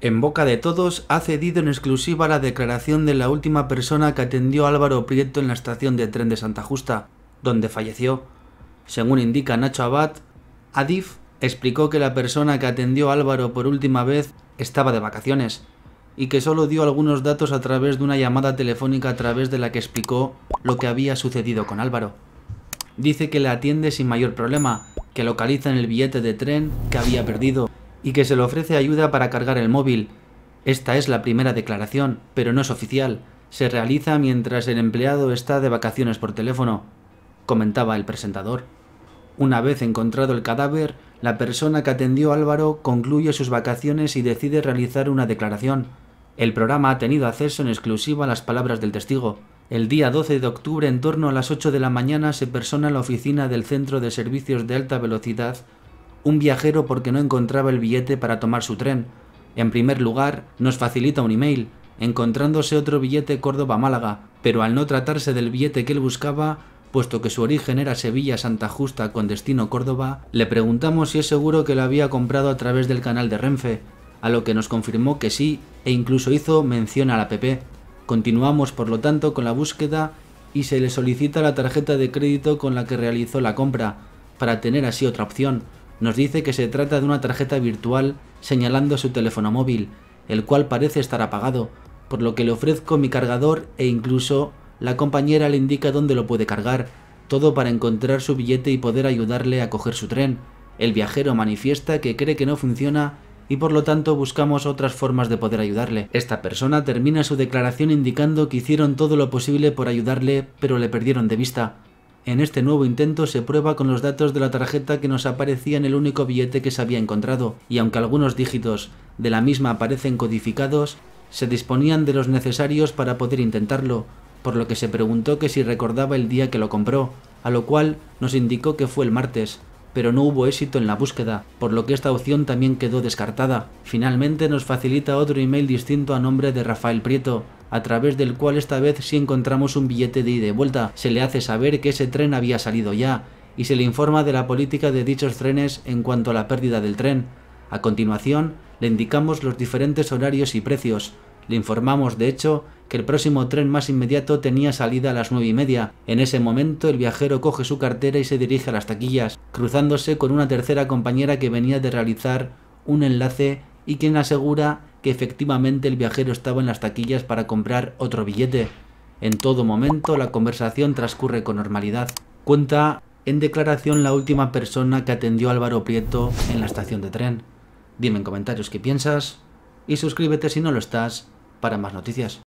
En boca de todos ha cedido en exclusiva la declaración de la última persona que atendió a Álvaro Prieto en la estación de tren de Santa Justa, donde falleció. Según indica Nacho Abad, Adif explicó que la persona que atendió a Álvaro por última vez estaba de vacaciones y que solo dio algunos datos a través de una llamada telefónica a través de la que explicó lo que había sucedido con Álvaro. Dice que le atiende sin mayor problema, que localiza en el billete de tren que había perdido y que se le ofrece ayuda para cargar el móvil. Esta es la primera declaración, pero no es oficial. Se realiza mientras el empleado está de vacaciones por teléfono, comentaba el presentador. Una vez encontrado el cadáver, la persona que atendió Álvaro concluye sus vacaciones y decide realizar una declaración. El programa ha tenido acceso en exclusiva a las palabras del testigo. El día 12 de octubre, en torno a las 8 de la mañana, se persona en la oficina del Centro de Servicios de Alta Velocidad un viajero porque no encontraba el billete para tomar su tren. En primer lugar, nos facilita un email, encontrándose otro billete Córdoba-Málaga, pero al no tratarse del billete que él buscaba, puesto que su origen era Sevilla-Santa Justa con destino Córdoba, le preguntamos si es seguro que lo había comprado a través del canal de Renfe, a lo que nos confirmó que sí e incluso hizo mención a la PP. Continuamos por lo tanto con la búsqueda y se le solicita la tarjeta de crédito con la que realizó la compra, para tener así otra opción. Nos dice que se trata de una tarjeta virtual señalando su teléfono móvil, el cual parece estar apagado, por lo que le ofrezco mi cargador e incluso la compañera le indica dónde lo puede cargar, todo para encontrar su billete y poder ayudarle a coger su tren. El viajero manifiesta que cree que no funciona y por lo tanto buscamos otras formas de poder ayudarle. Esta persona termina su declaración indicando que hicieron todo lo posible por ayudarle, pero le perdieron de vista. En este nuevo intento se prueba con los datos de la tarjeta que nos aparecía en el único billete que se había encontrado, y aunque algunos dígitos de la misma aparecen codificados, se disponían de los necesarios para poder intentarlo, por lo que se preguntó que si recordaba el día que lo compró, a lo cual nos indicó que fue el martes, pero no hubo éxito en la búsqueda, por lo que esta opción también quedó descartada. Finalmente nos facilita otro email distinto a nombre de Rafael Prieto, a través del cual esta vez si encontramos un billete de ida y vuelta. Se le hace saber que ese tren había salido ya y se le informa de la política de dichos trenes en cuanto a la pérdida del tren. A continuación, le indicamos los diferentes horarios y precios. Le informamos, de hecho, que el próximo tren más inmediato tenía salida a las nueve y media. En ese momento, el viajero coge su cartera y se dirige a las taquillas, cruzándose con una tercera compañera que venía de realizar un enlace y quien asegura que efectivamente el viajero estaba en las taquillas para comprar otro billete. En todo momento la conversación transcurre con normalidad. Cuenta en declaración la última persona que atendió a Álvaro Prieto en la estación de tren. Dime en comentarios qué piensas y suscríbete si no lo estás para más noticias.